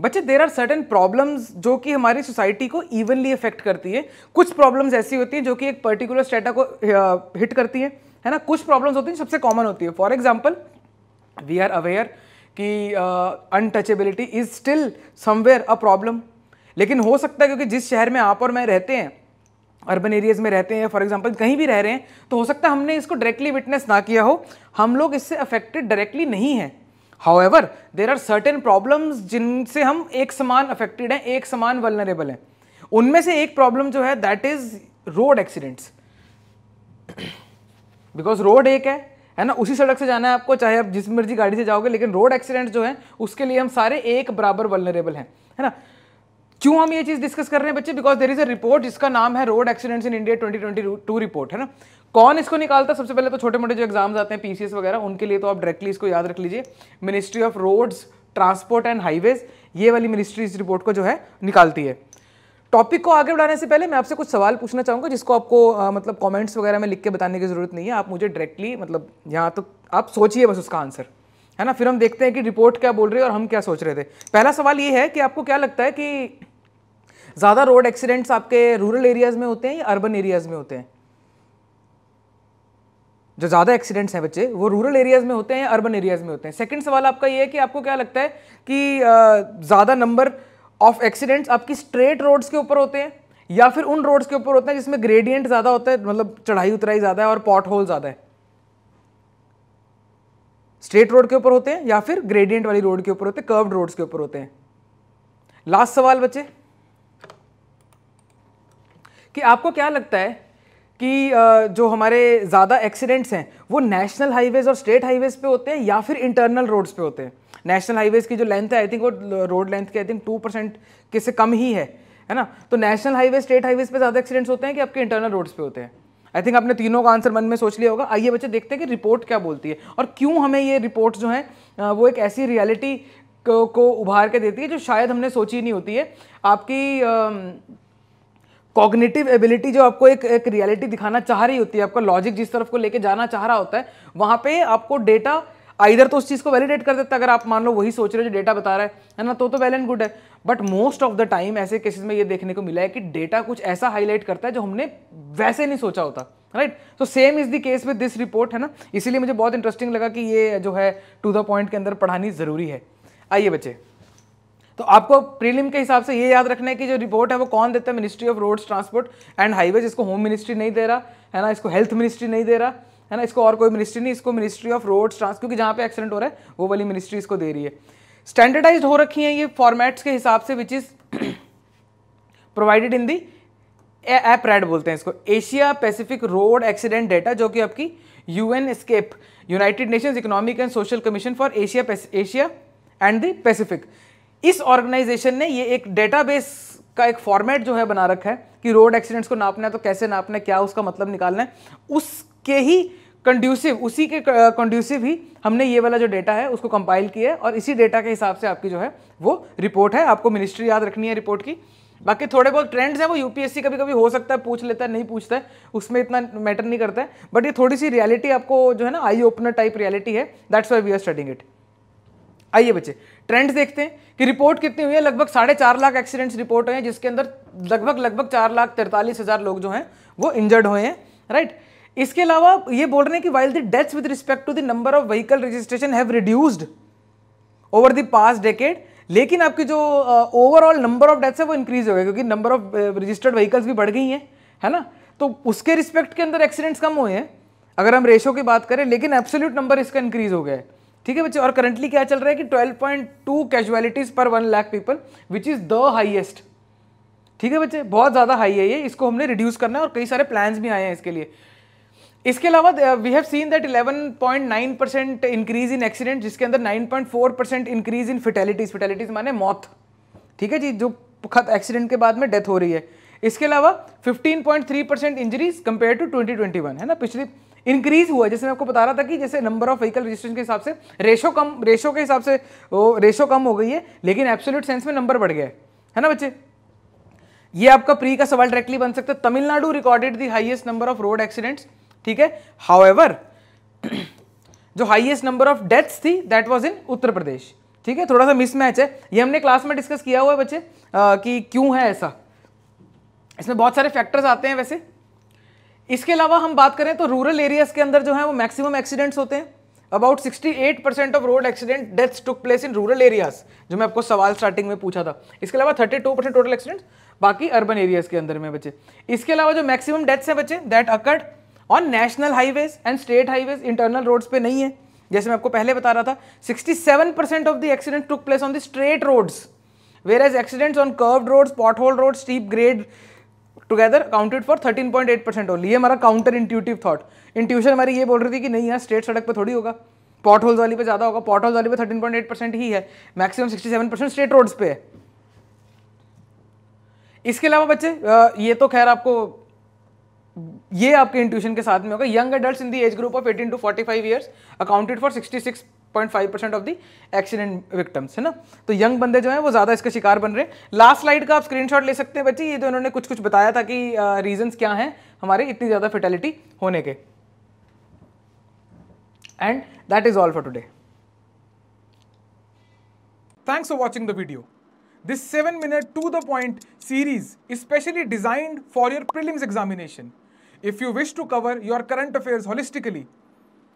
बच्चे there are certain problems जो कि हमारी सोसाइटी को इवनली इफेक्ट करती है कुछ प्रॉब्लम्स ऐसी होती हैं जो कि एक पर्टिकुलर स्टेटा को हिट करती है है ना कुछ प्रॉब्लम्स होती हैं सबसे कॉमन होती है for example we are aware कि untouchability is still somewhere a problem लेकिन हो सकता है क्योंकि जिस शहर में आप और मैं रहते हैं अर्बन एरियाज़ में रहते हैं फॉर एग्जाम्पल कहीं भी रह रहे हैं तो हो सकता है हमने इसको डायरेक्टली विटनेस ना किया हो हम लोग इससे अफेक्टेड डायरेक्टली नहीं हैं however there are certain problems जिनसे हम एक समान अफेक्टेड हैं एक समान वलनरेबल हैं उनमें से एक प्रॉब्लम जो है that is road accidents because road एक है है ना उसी सड़क से जाना है आपको चाहे आप जिस मर्जी गाड़ी से जाओगे लेकिन रोड एक्सीडेंट जो है उसके लिए हम सारे एक बराबर वलनरेबल हैं है ना क्यों हम ये चीज़ डिस्कस कर रहे हैं बच्चे because there is a report जिसका नाम है road accidents in India 2022 report है ना कौन इसको निकालता है सबसे पहले तो छोटे मोटे जो एग्जाम्स आते हैं पीसीएस वगैरह उनके लिए तो आप डायरेक्टली इसको याद रख लीजिए ministry of roads transport and highways ये वाली मिनिस्ट्री इस रिपोर्ट को जो है निकालती है टॉपिक को आगे बढ़ाने से पहले मैं आपसे कुछ सवाल पूछना चाहूंगा जिसको आपको आ, मतलब कमेंट्स वगैरह में लिख के बताने की ज़रूरत नहीं है आप मुझे डायरेक्टली मतलब यहाँ तो आप सोचिए बस उसका आंसर है ना फिर हम देखते हैं कि रिपोर्ट क्या बोल रही है और हम क्या सोच रहे थे पहला सवाल ये है कि आपको क्या लगता है कि ज़्यादा रोड एक्सीडेंट्स आपके रूरल एरियाज़ में होते हैं या अर्बन एरियाज़ में होते हैं जो ज़्यादा एक्सीडेंट्स हैं बच्चे वो रूरल एरियाज़ में होते हैं या अर्बन एरियाज़ में होते हैं सेकंड सवाल आपका ये है कि आपको क्या लगता है कि ज़्यादा नंबर ऑफ एक्सीडेंट्स आपकी स्ट्रेट रोड्स के ऊपर होते हैं या फिर उन रोड्स के ऊपर होते हैं जिसमें ग्रेडियंट ज़्यादा होता है मतलब चढ़ाई उतराई ज़्यादा है और पॉट होल ज़्यादा है स्ट्रेट रोड के ऊपर होते हैं या फिर ग्रेडियंट वाली रोड के ऊपर होते हैं कर्व्ड रोड्स के ऊपर होते हैं लास्ट सवाल बच्चे कि आपको क्या लगता है कि जो हमारे ज़्यादा एक्सीडेंट्स हैं वो नेशनल हाईवेज़ और स्टेट हाईवेज़ पे होते हैं या फिर इंटरनल रोड्स पे होते हैं नेशनल हाईवेज़ की जो लेंथ है आई थिंक वो रोड लेंथ की आई थिंक टू परसेंट किससे कम ही है है ना तो नेशनल हाईवे स्टेट हाईवेज़ पे ज़्यादा एक्सीडेंट्स होते हैं कि आपके इंटरनल रोड्स पे होते हैं आई थिंक आपने तीनों का आंसर मन में सोच लिया होगा आइए बच्चे देखते हैं कि रिपोर्ट क्या बोलती है और क्यों हमें ये रिपोर्ट जो हैं वो एक ऐसी रियलिटी को, को उभार के देती है जो शायद हमने सोची नहीं होती है आपकी आ, कॉग्निटिव एबिलिटी जो आपको एक एक रियलिटी दिखाना चाह रही होती है आपका लॉजिक जिस तरफ को लेके जाना चाह रहा होता है वहां पे आपको डेटा आइधर तो उस चीज़ को वैलिडेट कर देता है अगर आप मान लो वही सोच रहे हो जो डेटा बता रहा है ना तो तो वेल एंड गुड है but most of the time ऐसे केसेस में ये देखने को मिला है कि डेटा कुछ ऐसा हाईलाइट करता है जो हमने वैसे नहीं सोचा होता right so same is the case with this report है ना इसीलिए मुझे बहुत इंटरेस्टिंग लगा कि ये जो है टू द पॉइंट के अंदर पढ़ानी ज़रूरी है आइए बच्चे तो आपको प्रीलिम के हिसाब से ये याद रखना है कि जो रिपोर्ट है वो कौन देता है ministry of roads transport and highways इसको होम मिनिस्ट्री नहीं दे रहा है ना इसको हेल्थ मिनिस्ट्री नहीं दे रहा है ना इसको और कोई मिनिस्ट्री नहीं इसको मिनिस्ट्री ऑफ रोड्स ट्रांस क्योंकि जहाँ पे एक्सीडेंट हो रहा है वो वाली मिनिस्ट्री इसको दे रही है स्टैंडर्डाइज हो रखी है ये फॉर्मेट्स के हिसाब से which is provided in the APRAD बोलते हैं इसको Asia Pacific road accident data जो कि आपकी UN ESCAP United Nations Economic and Social Commission for Asia Asia and the Pacific इस ऑर्गेनाइजेशन ने ये एक डेटाबेस का एक फॉर्मेट जो है बना रखा है कि रोड एक्सीडेंट्स को नापना है तो कैसे नापना है क्या उसका मतलब निकालना है उसके ही कंड्यूसिव उसी के कंड्यूसिव ही हमने ये वाला जो डेटा है उसको कंपाइल किया है और इसी डेटा के हिसाब से आपकी जो है वो रिपोर्ट है आपको मिनिस्ट्री याद रखनी है रिपोर्ट की बाकी थोड़े बहुत ट्रेंड्स हैं वो यूपीएससी कभी कभी हो सकता है पूछ लेता है नहीं पूछता है उसमें इतना मैटर नहीं करता है बट ये थोड़ी सी रियलिटी आपको जो है ना आई ओपनर टाइप रियलिटी है that's why we are studying it आइए बच्चे ट्रेंड देखते हैं कि रिपोर्ट कितने हुई है लगभग साढ़े चार लाख एक्सीडेंट्स रिपोर्ट हुए हैं जिसके अंदर लगभग लगभग चार लाख तिरतालीस हज़ार लोग जो हैं वो इंजर्ड हुए हैं राइट इसके अलावा ये बोल रहे हैं कि while the deaths with respect to the number of vehicle registration have reduced over the past decade लेकिन आपकी जो ओवरऑल नंबर ऑफ डेथ्स है वो इंक्रीज हो गए क्योंकि नंबर ऑफ रजिस्टर्ड व्हीकल्स भी बढ़ गई हैं है ना तो उसके रिस्पेक्ट के अंदर एक्सीडेंट्स कम हुए हैं अगर हम रेशो की बात करें लेकिन एब्सोल्यूट नंबर इसका इंक्रीज हो गया है ठीक है बच्चे और करंटली क्या चल रहा है कि 12.2 casualties per one lakh people which is the highest ठीक है बच्चे बहुत ज़्यादा हाई है ये इसको हमने रिड्यूस करना है और कई सारे प्लान भी आए हैं इसके लिए इसके अलावा we have seen that 11.9 percent increase in accident जिसके अंदर 9.4 परसेंट इंक्रीज इन फिटेलिटीज फिटेलिटीज माने मौत ठीक है जी जो खत एक्सीडेंट के बाद में डेथ हो रही है इसके अलावा 15.3 परसेंट इंजरीज कंपेयर टू 2021 है ना पिछली इंक्रीज हुआ जैसे मैं आपको बता रहा था कि जैसे नंबर ऑफ व्हीकल रजिस्ट्रेशन के हिसाब से रेशो कम रेशो के हिसाब से वो रेशो कम हो गई है लेकिन एब्सोल्यूट सेंस में नंबर बढ़ गया है है ना बच्चे ये आपका प्री का सवाल डायरेक्टली बन सकता है Tamil Nadu recorded the highest number of road accidents ठीक है हाउएवर जो हाइएस्ट नंबर ऑफ डेथ्स थी that was in Uttar Pradesh ठीक है थोड़ा सा मिसमैच है ये हमने क्लास में डिस्कस किया हुआ है बच्चे आ, कि क्यों है ऐसा इसमें बहुत सारे फैक्टर्स आते हैं वैसे इसके अलावा हम बात करें तो रूरल एरियाज के अंदर जो है वो मैक्सिमम एक्सीडेंट्स होते हैं about 68 percent of road accident deaths took place in rural areas जो मैं आपको सवाल स्टार्टिंग में पूछा था इसके अलावा 32 टू परसेंट टोटल एक्सीडेंट बाकी अर्बन एरियाज के अंदर में बचे इसके अलावा जो मैक्सिमम डेथ्स हैं बचे that occurred on national highways and state highways internal roads पे नहीं है जैसे मैं आपको पहले बता रहा था 67 percent of the accident took place on the straight roads where as accidents on curve roads pothole road steep grade together counted for 13.8 percent only ये हमारा काउंटर इंट्यूटिव थॉट इंट्यूशन हमारी ये बोल रही थी कि नहीं यार स्ट्रेट सड़क पे थोड़ी होगा पॉट होल्स वाली पे ज़्यादा होगा पॉट होल्स वाली पे 13.8 परसेंट ही है मैक्सिमम 67 परसेंट स्ट्रेट रोड्स पे है इसके अलावा बच्चे ये तो खैर आपको ये आपके इंट्यूशन के साथ में होगा young adult in the age group of eighteen to forty five years accounted for sixty six five percent of the accident victims है ना तो यंग बंदे जो हैं वो ज़्यादा इसका शिकार बन रहे हैं लास्ट स्लाइड का आप स्क्रीनशॉट ले सकते हैं बच्चे ये तो इन्होंने कुछ कुछ बताया था कि रीजंस क्या हैं हमारे इतनी ज़्यादा फिटेलिटी होने के and that is all for today thanks for watching the video this seven minute to the point series specially designed for your prelims examination if you wish to cover your current affairs holistically